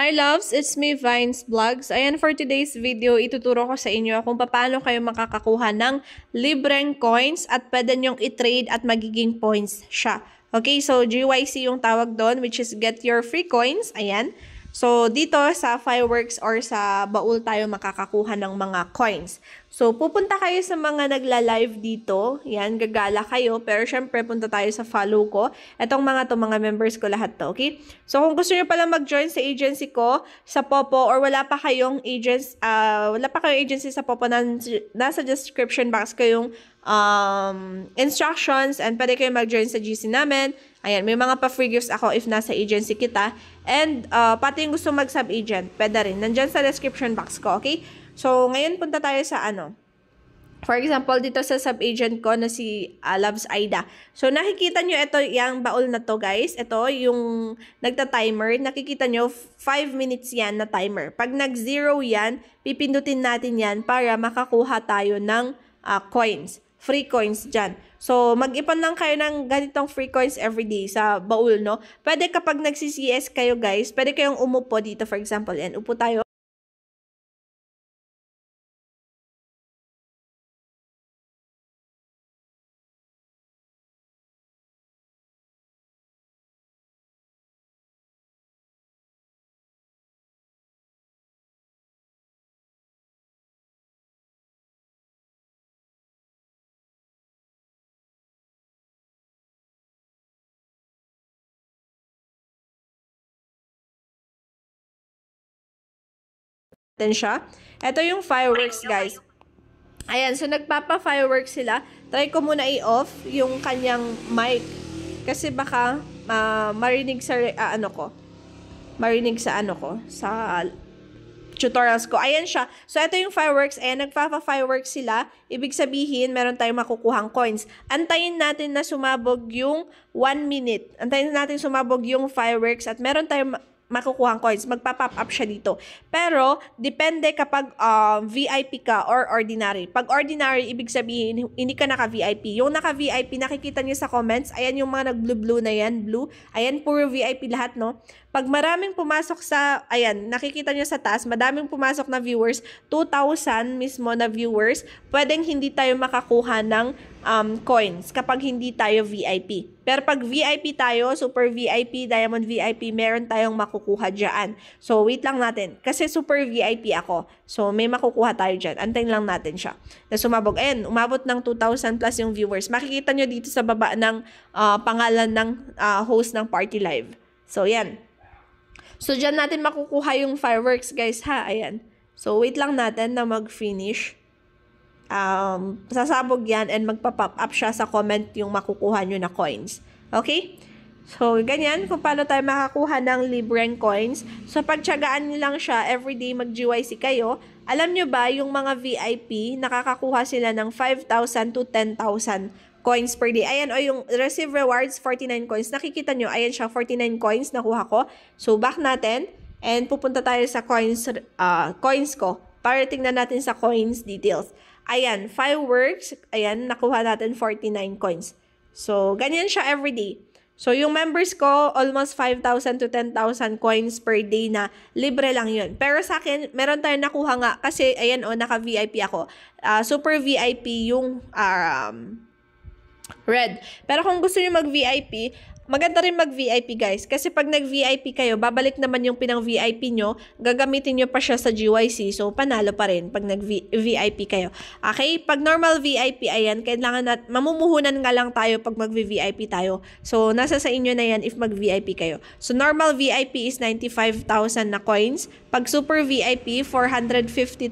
Hi loves, it's me Vines Vlogs. Ayan for today's video, ituturo ko sa inyo kung paano kayo makakakuha ng libreng coins at pwede nyong i-trade at magiging points siya. Okay, so GYC yung tawag doon which is get your free coins. Ayan. So dito sa fireworks or sa baul tayo makakakuha ng mga coins. So, pupunta kayo sa mga nagla-live dito. Yan, gagala kayo. Pero, syempre, punta tayo sa follow ko. Etong mga to, mga members ko lahat to, okay? So, kung gusto nyo pala mag-join sa agency ko, sa Popo, or wala pa kayong agents, uh, wala pa kayong agency sa Popo, na, nasa description box yung um, instructions and pwede kayo mag-join sa GC namin. Ayan, may mga pa-free gifts ako if nasa agency kita. And uh, pati yung gusto mag-sub-agent, pwede rin. Nandyan sa description box ko, okay? So, ngayon punta tayo sa ano, For example, dito sa sub-agent ko na si uh, Loves Aida. So, nakikita nyo ito, yung baul na to, guys. Ito, yung nagta-timer. Nakikita nyo, 5 minutes yan na timer. Pag nag-zero yan, pipindutin natin yan para makakuha tayo ng uh, coins. Free coins dyan. So, mag-ipon lang kayo ng ganitong free coins every day sa baul, no? Pwede kapag nagsi-CS kayo, guys, pwede kayong umupo dito, for example. And upo tayo. siya. Ito yung fireworks, guys. Ayan, so nagpapa-fireworks sila. Try ko muna i-off yung kanyang mic. Kasi baka uh, marinig sa uh, ano ko. Marinig sa ano ko. Sa tutorials ko. Ayan siya. So, ito yung fireworks. Ayan, nagpapa-fireworks sila. Ibig sabihin, meron tayong makukuhang coins. Antayin natin na sumabog yung 1 minute. Antayin natin sumabog yung fireworks at meron tayong makukuha ang coins. Magpa-pop up siya dito. Pero, depende kapag uh, um, VIP ka or ordinary. Pag ordinary, ibig sabihin, hindi ka naka-VIP. Yung naka-VIP, nakikita niyo sa comments, ayan yung mga nag-blue-blue na yan, blue. Ayan, puro VIP lahat, no? Pag maraming pumasok sa, ayan, nakikita niyo sa taas, madaming pumasok na viewers, 2,000 mismo na viewers, pwedeng hindi tayo makakuha ng um, coins kapag hindi tayo VIP. Pero pag VIP tayo, super VIP, diamond VIP, meron tayong makukuha dyan. So, wait lang natin. Kasi super VIP ako. So, may makukuha tayo dyan. Antayin lang natin siya. Na sumabog. Ayan, umabot ng 2,000 plus yung viewers. Makikita nyo dito sa baba ng uh, pangalan ng uh, host ng Party Live. So, yan. So, dyan natin makukuha yung fireworks, guys, ha? Ayan. So, wait lang natin na mag-finish um, sasabog yan and magpa-pop up siya sa comment yung makukuha nyo na coins. Okay? So, ganyan kung paano tayo makakuha ng libreng coins. So, pagtsagaan nyo lang siya, everyday mag-GYC kayo. Alam nyo ba, yung mga VIP, nakakakuha sila ng 5,000 to 10,000 coins per day. Ayan, o yung receive rewards, 49 coins. Nakikita nyo, ayan siya, 49 coins nakuha ko. So, back natin. And pupunta tayo sa coins, uh, coins ko para tingnan natin sa coins details. Ayan, fireworks, ayan, nakuha natin 49 coins. So, ganyan siya everyday. So, yung members ko, almost 5,000 to 10,000 coins per day na libre lang yun. Pero sa akin, meron tayong nakuha nga kasi, ayan o, oh, naka-VIP ako. Uh, super VIP yung uh, um, red. Pero kung gusto niyo mag-VIP, Maganda rin mag-VIP guys kasi pag nag-VIP kayo, babalik naman yung pinang-VIP nyo, gagamitin nyo pa siya sa GYC so panalo pa rin pag nag-VIP kayo. Okay? Pag normal VIP, ayan, kailangan nat mamumuhunan nga lang tayo pag mag-VIP tayo. So, nasa sa inyo na yan if mag-VIP kayo. So, normal VIP is 95,000 na coins. Pag super VIP, 450,000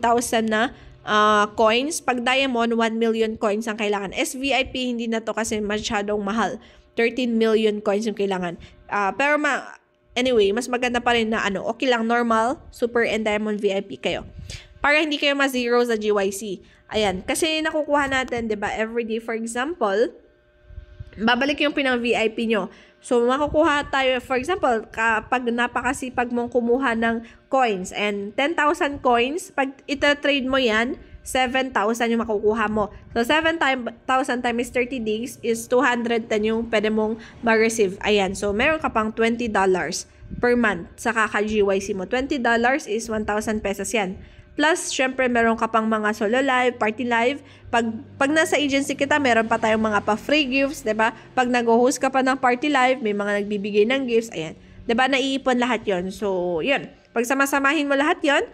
na uh, coins. Pag diamond, 1 million coins ang kailangan. SVIP, hindi na to kasi masyadong mahal. 13 million coins yung kailangan. Uh, pero ma anyway, mas maganda pa rin na ano, okay lang normal, super and diamond VIP kayo. Para hindi kayo ma-zero sa GYC. Ayan, kasi nakukuha natin, 'di ba, every day for example, babalik yung pinang VIP nyo. So, makukuha tayo, for example, kapag napakasipag mong kumuha ng coins, and 10,000 coins, pag itatrade mo yan, 7,000 yung makukuha mo. So, 7,000 times 30 days is 210 yung pwede mong ma-receive. Ayan. So, meron ka pang $20 per month sa kaka-GYC mo. $20 is 1,000 pesos yan. Plus, syempre, meron ka pang mga solo live, party live. Pag, pag nasa agency kita, meron pa tayong mga pa-free gifts, di ba? Pag nag-host ka pa ng party live, may mga nagbibigay ng gifts, ayan. ba diba? Naiipon lahat yon So, yun. Pag samasamahin mo lahat yon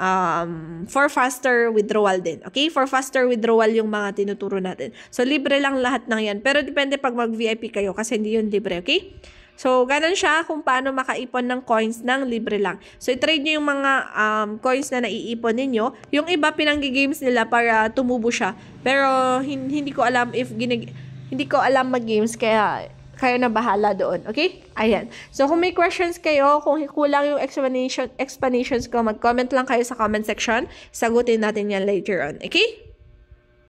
um, for faster withdrawal din. Okay? For faster withdrawal yung mga tinuturo natin. So, libre lang lahat ng yan. Pero depende pag mag-VIP kayo kasi hindi yun libre. Okay? So, ganun siya kung paano makaipon ng coins ng libre lang. So, i-trade nyo yung mga um, coins na naiipon ninyo. Yung iba, pinanggi-games nila para tumubo siya. Pero, hin- hindi ko alam if ginig... Hindi ko alam mag-games, kaya kayo na bahala doon. Okay? Ayan. So, kung may questions kayo, kung kulang yung explanation, explanations ko, mag-comment lang kayo sa comment section. Sagutin natin yan later on. Okay?